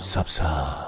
섭섭